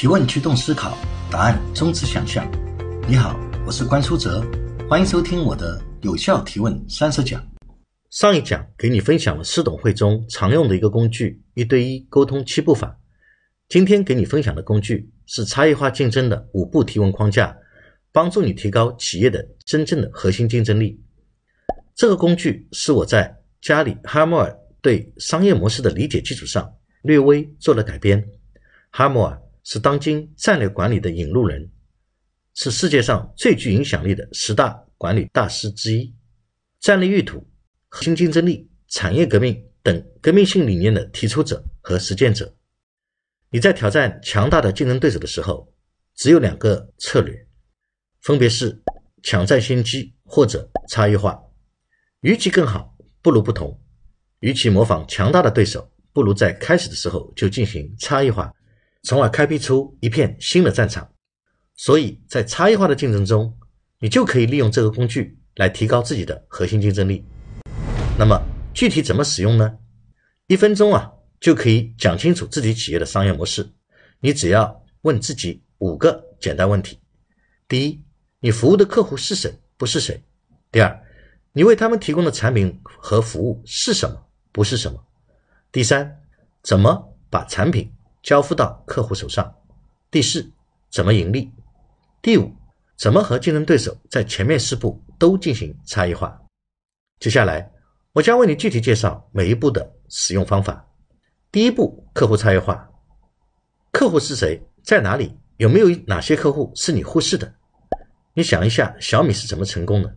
提问驱动思考，答案终止想象。你好，我是关书哲，欢迎收听我的有效提问三十讲。上一讲给你分享了世董会中常用的一个工具——一对一沟通七步法。今天给你分享的工具是差异化竞争的五步提问框架，帮助你提高企业的真正的核心竞争力。这个工具是我在家里哈默尔对商业模式的理解基础上略微做了改编，哈默尔。是当今战略管理的引路人，是世界上最具影响力的十大管理大师之一，战略预图、新竞争力、产业革命等革命性理念的提出者和实践者。你在挑战强大的竞争对手的时候，只有两个策略，分别是抢占先机或者差异化。与其更好，不如不同；与其模仿强大的对手，不如在开始的时候就进行差异化。从而开辟出一片新的战场，所以在差异化的竞争中，你就可以利用这个工具来提高自己的核心竞争力。那么具体怎么使用呢？一分钟啊，就可以讲清楚自己企业的商业模式。你只要问自己五个简单问题：第一，你服务的客户是谁？不是谁？第二，你为他们提供的产品和服务是什么？不是什么？第三，怎么把产品？交付到客户手上。第四，怎么盈利？第五，怎么和竞争对手在前面四步都进行差异化？接下来，我将为你具体介绍每一步的使用方法。第一步，客户差异化。客户是谁？在哪里？有没有哪些客户是你忽视的？你想一下，小米是怎么成功的？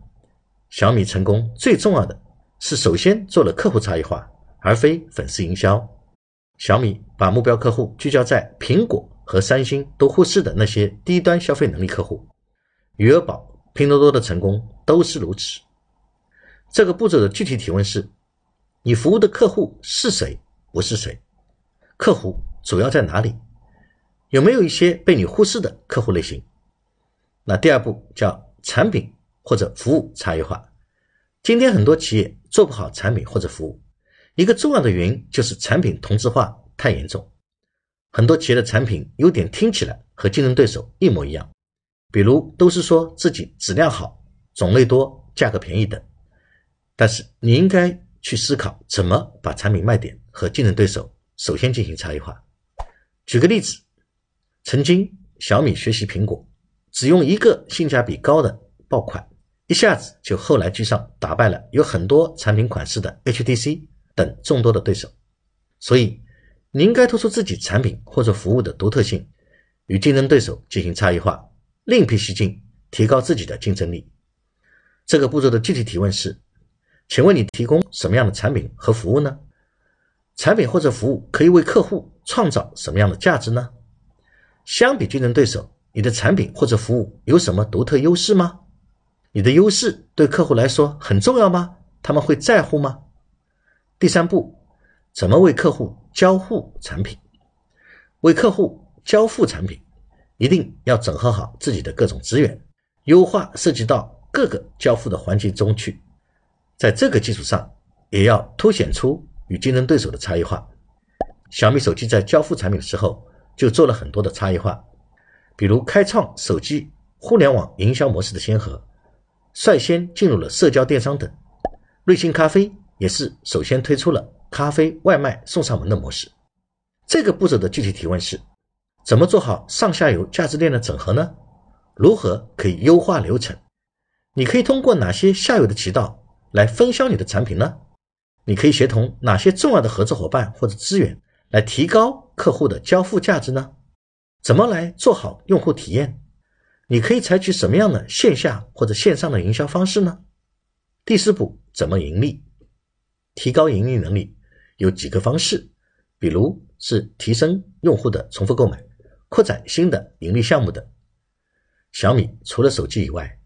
小米成功最重要的是首先做了客户差异化，而非粉丝营销。小米把目标客户聚焦在苹果和三星都忽视的那些低端消费能力客户，余额宝、拼多多的成功都是如此。这个步骤的具体提问是：你服务的客户是谁？不是谁？客户主要在哪里？有没有一些被你忽视的客户类型？那第二步叫产品或者服务差异化。今天很多企业做不好产品或者服务。一个重要的原因就是产品同质化太严重，很多企业的产品优点听起来和竞争对手一模一样，比如都是说自己质量好、种类多、价格便宜等。但是你应该去思考怎么把产品卖点和竞争对手首先进行差异化。举个例子，曾经小米学习苹果，只用一个性价比高的爆款，一下子就后来居上，打败了有很多产品款式的 HTC。等众多的对手，所以你应该突出自己产品或者服务的独特性，与竞争对手进行差异化，另辟蹊径，提高自己的竞争力。这个步骤的具体提问是：请问你提供什么样的产品和服务呢？产品或者服务可以为客户创造什么样的价值呢？相比竞争对手，你的产品或者服务有什么独特优势吗？你的优势对客户来说很重要吗？他们会在乎吗？第三步，怎么为客户交付产品？为客户交付产品，一定要整合好自己的各种资源，优化涉及到各个交付的环节中去。在这个基础上，也要凸显出与竞争对手的差异化。小米手机在交付产品的时候，就做了很多的差异化，比如开创手机互联网营销模式的先河，率先进入了社交电商等。瑞幸咖啡。也是首先推出了咖啡外卖送上门的模式。这个步骤的具体提问是：怎么做好上下游价值链的整合呢？如何可以优化流程？你可以通过哪些下游的渠道来分销你的产品呢？你可以协同哪些重要的合作伙伴或者资源来提高客户的交付价值呢？怎么来做好用户体验？你可以采取什么样的线下或者线上的营销方式呢？第四步，怎么盈利？提高盈利能力有几个方式，比如是提升用户的重复购买，扩展新的盈利项目等。小米除了手机以外，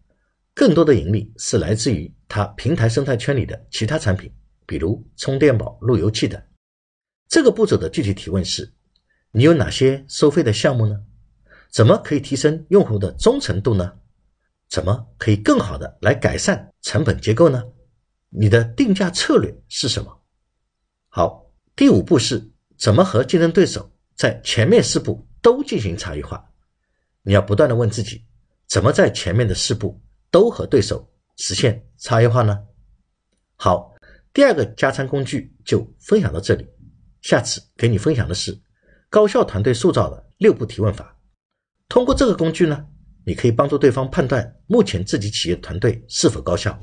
更多的盈利是来自于它平台生态圈里的其他产品，比如充电宝、路由器等。这个步骤的具体提问是：你有哪些收费的项目呢？怎么可以提升用户的忠诚度呢？怎么可以更好的来改善成本结构呢？你的定价策略是什么？好，第五步是怎么和竞争对手在前面四步都进行差异化？你要不断的问自己，怎么在前面的四步都和对手实现差异化呢？好，第二个加餐工具就分享到这里。下次给你分享的是高效团队塑造的六步提问法。通过这个工具呢，你可以帮助对方判断目前自己企业团队是否高效。